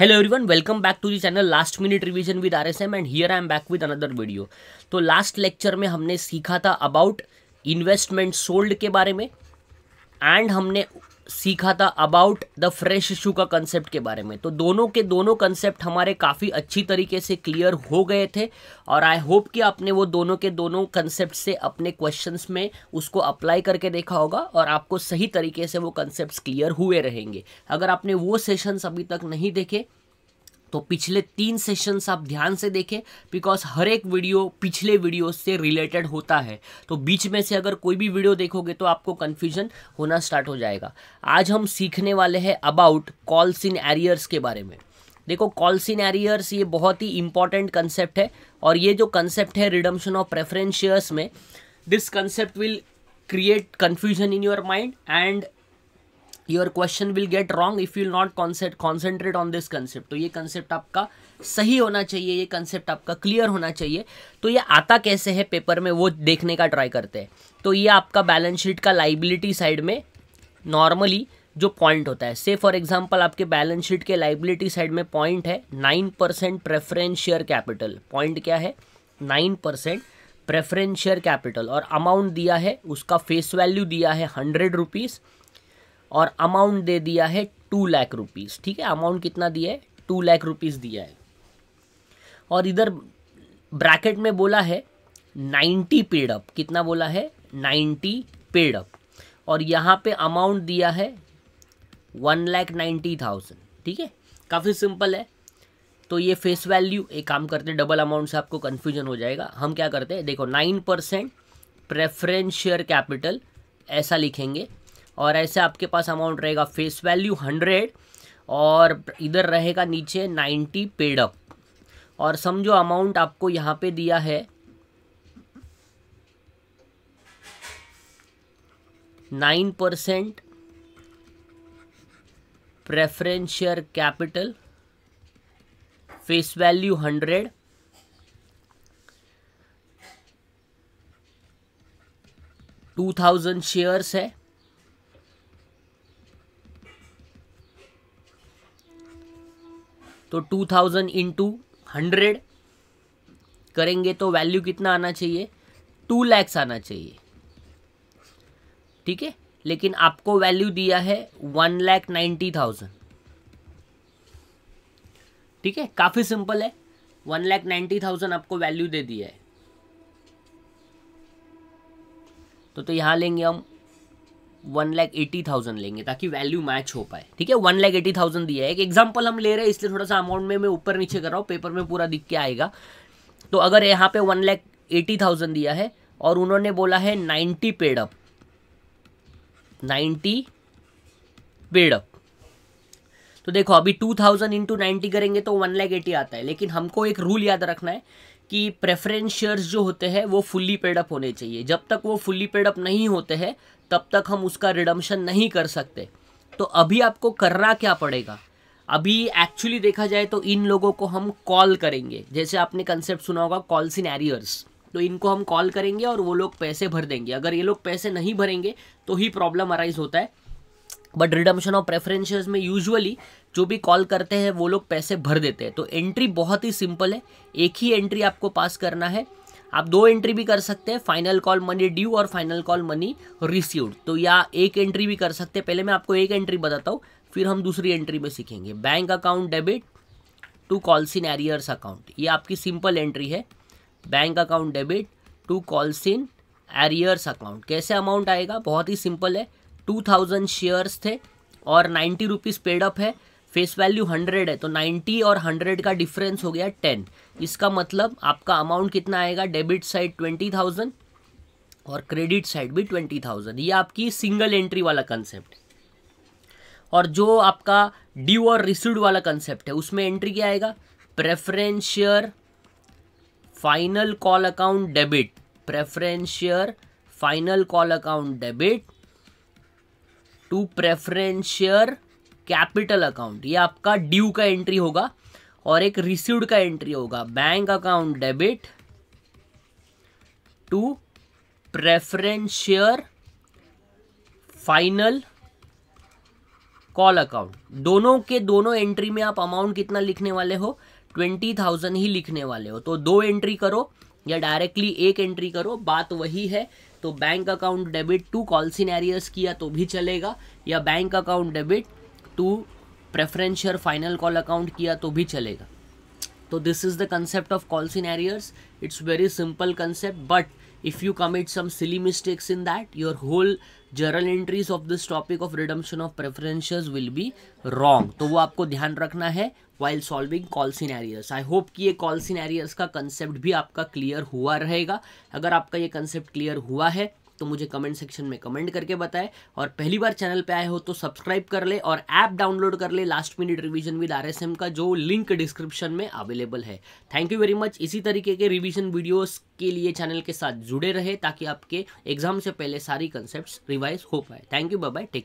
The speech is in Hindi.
hello everyone welcome back to the channel last minute revision with R S M and here I am back with another video तो लास्ट लेक्चर में हमने सीखा था अबाउट इन्वेस्टमेंट सोल्ड के बारे में एंड हमने सीखा था अबाउट द फ्रेश इशू का कंसेप्ट के बारे में तो दोनों के दोनों कंसेप्ट हमारे काफ़ी अच्छी तरीके से क्लियर हो गए थे और आई होप कि आपने वो दोनों के दोनों कंसेप्ट से अपने क्वेश्चंस में उसको अप्लाई करके देखा होगा और आपको सही तरीके से वो कंसेप्ट क्लियर हुए रहेंगे अगर आपने वो सेशंस अभी तक नहीं देखे तो पिछले तीन सेशंस आप ध्यान से देखें बिकॉज हर एक वीडियो पिछले वीडियो से रिलेटेड होता है तो बीच में से अगर कोई भी वीडियो देखोगे तो आपको कन्फ्यूजन होना स्टार्ट हो जाएगा आज हम सीखने वाले हैं अबाउट कॉल्स इन एरियर्स के बारे में देखो कॉल्स इन एरियर्स ये बहुत ही इंपॉर्टेंट कंसेप्ट है और ये जो कंसेप्ट है रिडम्शन ऑफ प्रेफरेंशियर्स में this concept will create confusion in your mind and your question will get wrong if you not concept concentrate on this concept तो ये कंसेप्ट आपका सही होना चाहिए ये कंसेप्ट आपका क्लियर होना चाहिए तो ये आता कैसे है पेपर में वो देखने का ट्राई करते हैं तो ये आपका बैलेंस शीट का लाइबिलिटी साइड में नॉर्मली जो पॉइंट होता है से फॉर एग्जांपल आपके बैलेंस शीट के लाइबिलिटी साइड में पॉइंट है nine percent preference share capital point क्या है nine percent preference share capital और अमाउंट दिया है उसका फेस वैल्यू दिया है हंड्रेड रुपीज़ और अमाउंट दे दिया है टू लाख रुपीज़ ठीक है अमाउंट कितना दिया है टू लाख रुपीज़ दिया है और इधर ब्रैकेट में बोला है नाइन्टी पेड अप कितना बोला है नाइन्टी पेड अप और यहाँ पे अमाउंट दिया है वन लैख नाइन्टी थाउजेंड ठीक है काफ़ी सिंपल है तो ये फेस वैल्यू एक काम करते हैं डबल अमाउंट से आपको कन्फ्यूजन हो जाएगा हम क्या करते हैं देखो nine percent preference share capital ऐसा लिखेंगे और ऐसे आपके पास अमाउंट रहेगा फेस वैल्यू हंड्रेड और इधर रहेगा नीचे नाइन्टी पेडअप और समझो अमाउंट आपको यहाँ पे दिया है nine percent preference share capital face value hundred two thousand shares है तो टू थाउजेंड इंटू हंड्रेड करेंगे तो वैल्यू कितना आना चाहिए टू लैक्स आना चाहिए ठीक है लेकिन आपको वैल्यू दिया है वन लैख नाइन्टी थाउजेंड ठीक है काफ़ी सिंपल है वन लैख नाइन्टी थाउजेंड आपको वैल्यू दे दिया है तो तो यहां लेंगे हम वन लैख एटी थाउजेंड लेंगे ताकि वैल्यू मैच हो पाए ठीक है वन लैख एटी थाउजेंड दिया है एक एग्जाम्पल हम ले रहे हैं इसलिए थोड़ा सा अमाउंट में मैं ऊपर नीचे कर रहा हूँ पेपर में पूरा दिख के आएगा तो अगर यहाँ पे वन लैख एटी थाउजेंड दिया है और उन्होंने बोला है नाइन्टी पेडअप नाइन्टी पेडअप तो देखो अभी टू थाउजेंड इंटू नाइन्टी करेंगे तो वन लैख एटी आता है लेकिन हमको एक रूल याद रखना है कि प्रेफरेंस शेयर्स जो होते हैं वो फुल्ली पेडअप होने चाहिए जब तक वो फुल्ली पेडअप नहीं होते हैं तब तक हम उसका रिडम्शन नहीं कर सकते तो अभी आपको करना क्या पड़ेगा अभी एक्चुअली देखा जाए तो इन लोगों को हम कॉल करेंगे जैसे आपने कंसेप्ट सुना होगा कॉल्स इन एरियर्स तो इनको हम कॉल करेंगे और वो लोग पैसे भर देंगे अगर ये लोग पैसे नहीं भरेंगे तो ही प्रॉब्लम अराइज होता है बट रिडम्शन और प्रेफरेंशियस में यूजुअली जो भी कॉल करते हैं वो लोग पैसे भर देते हैं तो एंट्री बहुत ही सिंपल है एक ही एंट्री आपको पास करना है आप दो एंट्री भी कर सकते हैं फाइनल कॉल मनी ड्यू और फाइनल कॉल मनी रिसीव्ड तो या एक एंट्री भी कर सकते हैं पहले मैं आपको एक एंट्री बताता हूँ फिर हम दूसरी एंट्री में सीखेंगे bank account debit to calls in arrears account ये आपकी सिंपल एंट्री है bank account debit to calls in arrears account कैसे अमाउंट आएगा बहुत ही सिंपल है टू थाउजेंड शेयर्स थे और नाइन्टी रुपीज़ पेड अप है फेस वैल्यू हंड्रेड है तो नाइन्टी और हंड्रेड का डिफरेंस हो गया टेन इसका मतलब आपका अमाउंट कितना आएगा डेबिट साइड ट्वेंटी थाउजेंड और क्रेडिट साइड भी ट्वेंटी थाउजेंड ये आपकी सिंगल एंट्री वाला कंसेप्ट और जो आपका ड्यू और रिसीड वाला कंसेप्ट है उसमें एंट्री क्या आएगा preference share final call account debit preference share final call account debit to preference share capital account ये आपका ड्यू का एंट्री होगा और एक रिसीव्ड का एंट्री होगा bank account debit to preference share final call account दोनों के दोनों एंट्री में आप अमाउंट कितना लिखने वाले हो ट्वेंटी थाउजेंड ही लिखने वाले हो तो दो एंट्री करो या डायरेक्टली एक एंट्री करो बात वही है तो bank account debit to call in arrears किया तो भी चलेगा या bank account debit to preference share final call account किया तो भी चलेगा तो this is the concept of call in arrears it's very simple concept but if you commit some silly mistakes in that your whole journal entries of this topic of redemption of preferences will be wrong तो वो आपको ध्यान रखना है while solving call in arrears I hope कि ये कॉल सीनैरियस का कंसेप्ट भी आपका क्लियर हुआ रहेगा अगर आपका ये कंसेप्ट क्लियर हुआ है तो मुझे कमेंट सेक्शन में कमेंट करके बताएं और पहली बार चैनल पे आए हो तो सब्सक्राइब कर ले और ऐप डाउनलोड कर ले last minute revision with R का जो लिंक डिस्क्रिप्शन में अवेलेबल है थैंक यू वेरी मच इसी तरीके के रिवीजन वीडियोस के लिए चैनल के साथ जुड़े रहे ताकि आपके एग्जाम से पहले सारी कंसेप्ट रिवाइज हो पाए थैंक यू बाय टेक